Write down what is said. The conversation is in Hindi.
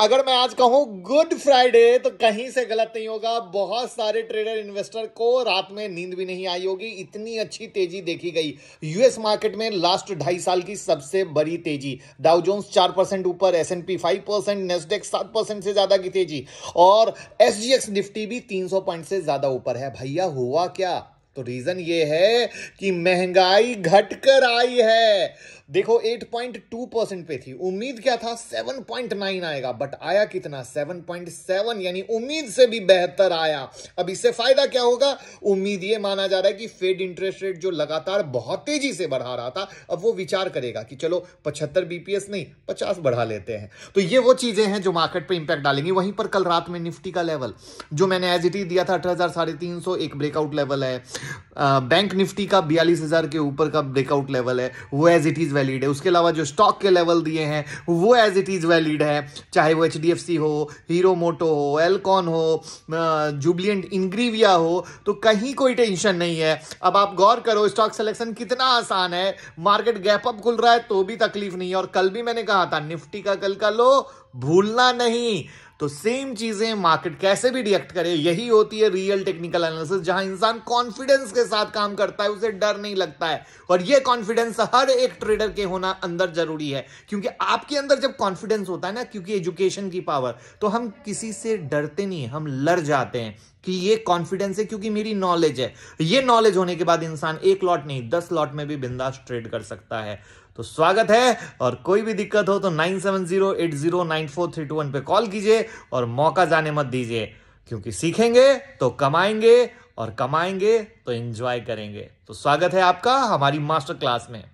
अगर मैं आज कहूं गुड फ्राइडे तो कहीं से गलत नहीं होगा बहुत सारे ट्रेडर इन्वेस्टर को रात में नींद भी नहीं आई होगी इतनी अच्छी तेजी देखी गई यूएस मार्केट में लास्ट ढाई साल की सबसे बड़ी तेजी डाउ जोन्स चार परसेंट ऊपर S and P five percent Nasdaq सात परसेंट से ज्यादा की तेजी और एस निफ्टी भी तीन सौ पॉइंट से ज्यादा ऊपर है भैया हुआ क्या तो रीजन ये है कि महंगाई घटकर आई है देखो 8.2 परसेंट पे थी उम्मीद क्या था 7.9 आएगा बट आया कितना 7.7 यानी उम्मीद से भी बेहतर आया अब इससे फायदा क्या होगा उम्मीद ये माना जा रहा है कि फेड इंटरेस्ट रेट जो लगातार बहुत तेजी से बढ़ा रहा था अब वो विचार करेगा कि चलो पचहत्तर बीपीएस नहीं पचास बढ़ा लेते हैं तो ये वो चीजें हैं जो मार्केट पर इंपैक्ट डालेंगी वहीं पर कल रात में निफ्टी का लेवल जो मैंने एज इट इज दिया था अठारह एक ब्रेकआउट लेवल है बैंक निफ्टी का बयालीस के ऊपर का ब्रेकआउट लेवल है वो as it is is valid है उसके अलावा जो स्टॉक के लेवल दिए हैं वो एज इट इज वैलिड है चाहे वो एच हो हीरो मोटो हो एलकॉन हो जुबलियंट इनग्रीविया हो तो कहीं कोई टेंशन नहीं है अब आप गौर करो स्टॉक सिलेक्शन कितना आसान है मार्केट गैप अप खुल रहा है तो भी तकलीफ नहीं है और कल भी मैंने कहा था निफ्टी का कल का लो भूलना नहीं तो सेम चीजें मार्केट कैसे भी रिएक्ट करे यही होती है रियल टेक्निकल एनालिसिस जहां इंसान कॉन्फिडेंस के साथ काम करता है उसे डर नहीं लगता है और यह कॉन्फिडेंस हर एक ट्रेडर के होना अंदर जरूरी है क्योंकि आपके अंदर जब कॉन्फिडेंस होता है ना क्योंकि एजुकेशन की पावर तो हम किसी से डरते नहीं हम लड़ जाते हैं कि ये कॉन्फिडेंस है क्योंकि मेरी नॉलेज है ये नॉलेज होने के बाद इंसान एक लॉट नहीं दस लॉट में भी बिंदास ट्रेड कर सकता है तो स्वागत है और कोई भी दिक्कत हो तो nine seven zero eight zero nine four three two one पे कॉल कीजिए और मौका जाने मत दीजिए क्योंकि सीखेंगे तो कमाएंगे और कमाएंगे तो एंजॉय करेंगे तो स्वागत है आपका हमारी मास्टर क्लास में